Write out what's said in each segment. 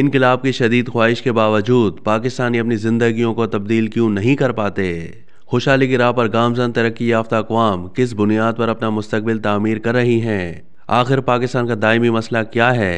इनकलाब की शदीद ख्वाहिश के बावजूद पाकिस्तानी अपनी ज़िंदगियों को तब्दील क्यों नहीं कर पाते खुशहाली की राह पर गामजन तरक्की याफ्ता अकवाम किस बुनियाद पर अपना मुस्तबिल तमीर कर रही हैं आखिर पाकिस्तान का दायमी मसला क्या है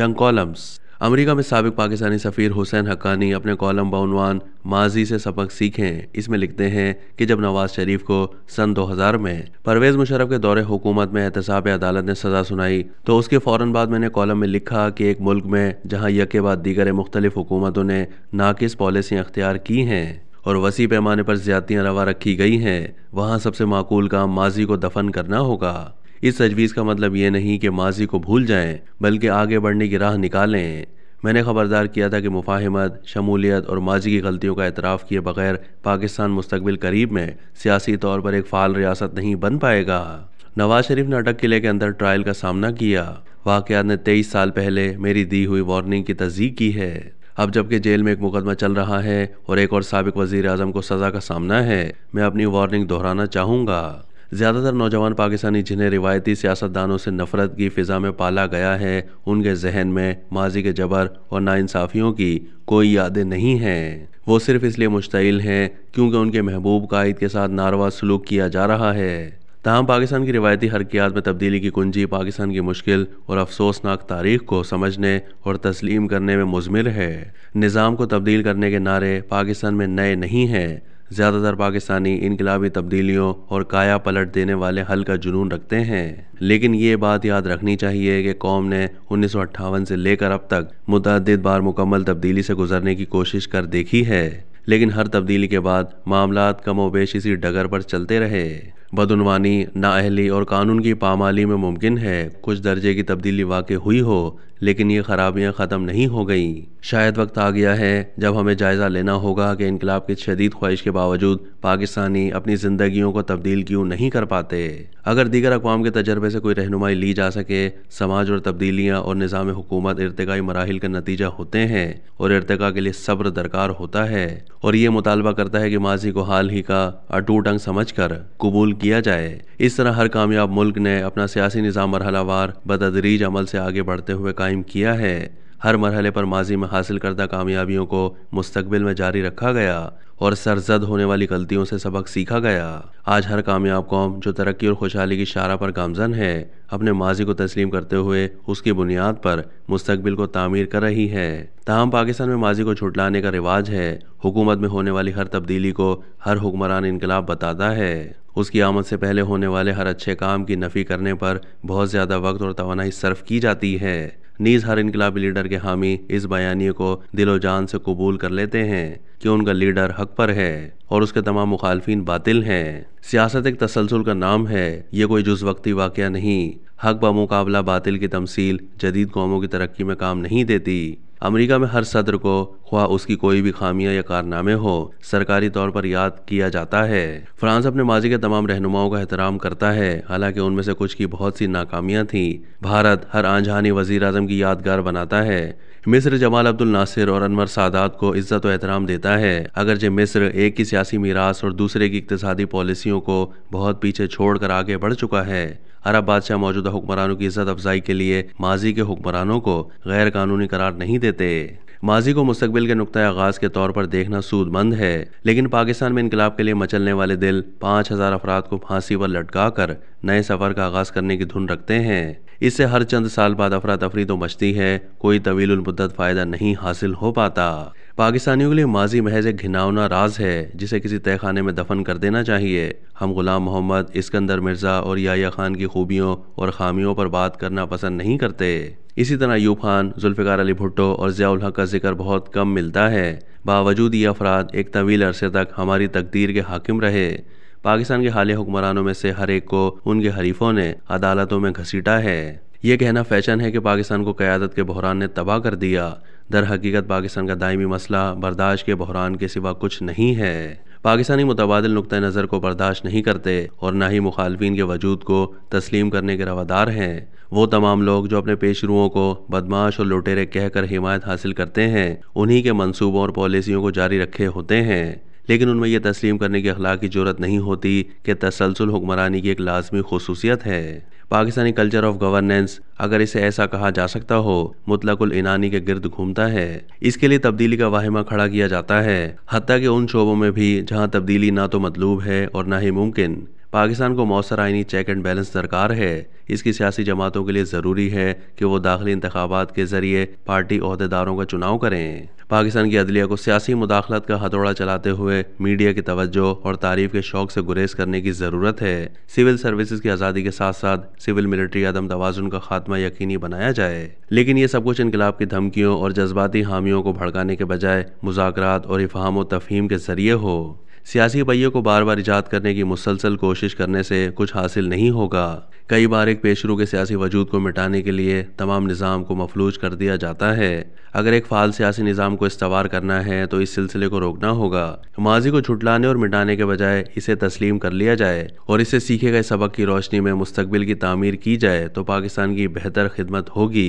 जंग कॉलम्स अमेरिका में सबक पाकिस्तानी सफ़ीर हुसैन हक्कानी अपने कॉलम बनवान माजी से सबक सीखें इसमें लिखते हैं कि जब नवाज शरीफ को सन 2000 में परवेज मुशरफ के दौरे हुकूमत में एहतसाब अदालत ने सज़ा सुनाई तो उसके फ़ौरन बाद मैंने कॉलम में लिखा कि एक मुल्क में जहाँ यके बाद दीगर मुख्तलिफ हुकूमतों ने नाकिस पॉलिसियाँ अख्तियार की हैं और वसी पैमाने पर ज्यादतियाँ रवा रखी गई हैं वहाँ सबसे माकूल काम माजी को दफन करना होगा इस तजवीज़ का मतलब ये नहीं कि माजी को भूल जाएं बल्कि आगे बढ़ने की राह निकालें मैंने खबरदार किया था कि मुफाहमत शमूलियत और माजी की गलतियों का एतराफ़ किए बगैर पाकिस्तान मुस्तबिल करीब में सियासी तौर पर एक फ़ाल रियासत नहीं बन पाएगा नवाज शरीफ ने अटक किले के अंदर ट्रायल का सामना किया वाक़ ने तेईस साल पहले मेरी दी हुई वार्निंग की तस्दीक की है अब जबकि जेल में एक मुकदमा चल रहा है और एक और सबक वजीर अजम को सज़ा का सामना है मैं अपनी वार्निंग दोहराना चाहूँगा ज़्यादातर नौजवान पाकिस्तानी जिन्हें रिवायती सियासतदानों से नफरत की फ़िज़ा में पाला गया है उनके जहन में माजी के जबर और नाइंसाफ़ियों की कोई यादें नहीं हैं वो सिर्फ इसलिए मुश्तिल हैं क्योंकि उनके महबूब कायद के साथ नारवा सलूक किया जा रहा है तहम पाकिस्तान की रिवायती हरकियात में तब्दीली की कुंजी पाकिस्तान की मुश्किल और अफसोसनाक तारीख को समझने और तस्लीम करने में मुजमिल है निज़ाम को तब्दील करने के नारे पाकिस्तान में नए नहीं हैं ज़्यादातर पाकिस्तानी इनकलाबी तब्दीलियों और काया पलट देने वाले हल का जुनून रखते हैं लेकिन ये बात याद रखनी चाहिए कि कौम ने उन्नीस से लेकर अब तक मुतद बार मुकम्मल तब्दीली से गुजरने की कोशिश कर देखी है लेकिन हर तब्दीली के बाद मामला कमोबेश इसी डगर पर चलते रहे बदनवानी नाअहली और कानून की पामाली में मुमकिन है कुछ दर्जे की तब्दीली वाक़ हुई हो लेकिन ये खराबियां ख़त्म नहीं हो गई शायद वक्त आ गया है जब हमें जायज़ा लेना होगा कि इनकलाब की शदीद ख्वाहिश के बावजूद पाकिस्तानी अपनी ज़िंदगियों को तब्दील क्यों नहीं कर पाते अगर दीगर अकवाम के तजर्बे से कोई रहनुमाई ली जा सके समाज और तब्दीलियाँ और निज़ाम हुकूमत इरतकाई मराहल का नतीजा होते हैं और इरतका के लिए सब्र दरकार होता है और ये मुतालबा करता है कि माजी को हाल ही का अटूट अंग समझ कर कबूल किया जाए इस तरह हर कामयाब मुल्क ने अपना सियासी निज़ाम मरहलावार बतदरीज अमल से आगे बढ़ते हुए कायम किया है हर मरहले पर माजी में हासिल करदा कामयाबियों को मुस्तबिल में जारी रखा गया और सरजद होने वाली गलतियों से सबक सीखा गया आज हर कामयाब कौम जो तरक्की और खुशहाली की शारा पर गामजन है अपने माजी को तस्लीम करते हुए उसकी बुनियाद पर मुस्तबिल को तामीर कर रही है तहम पाकिस्तान में माजी को छुटलाने का रिवाज है हुकूमत में होने वाली हर तब्दीली को हर हुक्मरान इनकलाब बताता है उसकी आमद से पहले होने वाले हर अच्छे काम की नफ़ी करने पर बहुत ज़्यादा वक्त और तोानाई सर्फ की जाती है नीज हर इनकलाबी लीडर के हामी इस बयानी को दिलो जान से कबूल कर लेते हैं कि उनका लीडर हक पर है और उसके तमाम मुखालफन बातिल हैं सियासत एक तसलसल का नाम है ये कोई जुज वक्ती वाक़ नहीं हक बमुकाबला बातिल की तमसील जदीद कौमों की तरक्की में काम नहीं देती अमेरिका में हर सदर को ख्वा उसकी कोई भी खामियां या कारनामे हो सरकारी तौर पर याद किया जाता है फ्रांस अपने माजी के तमाम रहनुमाओं का एहतराम करता है हालांकि उनमें से कुछ की बहुत सी नाकामियां थीं भारत हर आंझानी वजीर आजम की यादगार बनाता है मिस्र जमाल अब्दुल नासिर और अनवर सादात को इज्जत और एहतराम देता है अगर जे मिस्र एक की सियासी मीरास और दूसरे की इकतसादी पॉलिसियों को बहुत पीछे छोड़कर आगे बढ़ चुका है अरब बादशाह मौजूदा हुक्मरानों की इज्जत अफजाई के लिए माजी के हुक्मरानों को गैर कानूनी करार नहीं देते माजी को मुस्तबिल के नुकतः आगाज़ के तौर पर देखना सूदमंद है लेकिन पाकिस्तान में इनकलाब के लिए मचलने वाले दिल पाँच हज़ार अफराद को फांसी पर लटका कर नए सफ़र का आगाज़ करने की धुन रखते हैं इससे हर चंद साल बाद अफरा तफरी तो मचती है कोई तवील मुद्दत फ़ायदा नहीं हासिल हो पाता पाकिस्तानियों के लिए माजी महज एक घिनावना राज है जिसे किसी तय खाने में दफन कर देना चाहिए हम गुलाम मोहम्मद इसकंदर मिर्ज़ा और याया खान की खूबियों और खामियों पर बात करना पसंद नहीं करते इसी तरह यूब खान जुल्फ़िकार अली भुट्टो और ज़ियाउल हक का जिक्र बहुत कम मिलता है बावजूद ये अफराद एक तवील अरसे तक हमारी तकदीर के हाकिम रहे पाकिस्तान के हाल हुक्मरानों में से हर एक को उनके हरीफों ने अदालतों में घसीटा है ये कहना फैशन है कि पाकिस्तान को क़्यादत के बहरान ने तबाह कर दिया दर हकीकत पाकिस्तान का दायमी मसला बर्दाश्त के बहरान के सिवा कुछ नहीं है पाकिस्तानी मुतबादल नुक़ नज़र को बर्दाश्त नहीं करते और ना ही मुखालफी के वजूद को तस्लीम करने के रवादार हैं वो तमाम लोग जो अपने पेश रुओं को बदमाश और लुटेरे कहकर हिमायत हासिल करते हैं उन्हीं के मनसूबों और पॉलिसियों को जारी रखे होते हैं लेकिन उनमें यह तस्लीम करने के अखलाक की जरूरत नहीं होती कि तसलसल हुक्मरानी की एक लाजमी खसूसियत है पाकिस्तानी कल्चर ऑफ गवर्नेंस अगर इसे ऐसा कहा जा सकता हो मुतलकुल इनानी के गिर्द घूमता है इसके लिए तब्दीली का वाहिमा खड़ा किया जाता है हती कि उन शोबों में भी जहाँ तब्दीली ना तो मतलूब है और ना ही मुमकिन पाकिस्तान को मौसर आइनी चेक एंड बैलेंस दरकार है इसकी सियासी जमातों के लिए ज़रूरी है कि वो दाखिली इंतबात के जरिए पार्टी अहदेदारों का चुनाव करें पाकिस्तान की अदलिया को सियासी मुदाखलत का हथौड़ा चलाते हुए मीडिया की तवज्जो और तारीफ के शौक से गुरेज करने की ज़रूरत है सिविल सर्विसेज की आज़ादी के साथ साथ सिविल मिलिट्री आदम तोज़ुन का खात्मा यकीनी बनाया जाए लेकिन ये सब कुछ इनकलाब की धमकियों और जज्बाती हामियों को भड़काने के बजाय मुजाकर और इफाम तफहीम के ज़रिए हो सियासी पहिए को बार बार ईजाद करने की मुसलसल कोशिश करने से कुछ हासिल नहीं होगा कई बार एक पेशरू के सियासी वजूद को मिटाने के लिए तमाम निज़ाम को मफलूज कर दिया जाता है अगर एक फाल सियासी निज़ाम को इस्तवार करना है तो इस सिलसिले को रोकना होगा माजी को छुटलाने और मिटाने के बजाय इसे तस्लीम कर लिया जाए और इसे सीखे गए सबक की रोशनी में मुस्तबिल की तमीर की जाए तो पाकिस्तान की बेहतर खिदमत होगी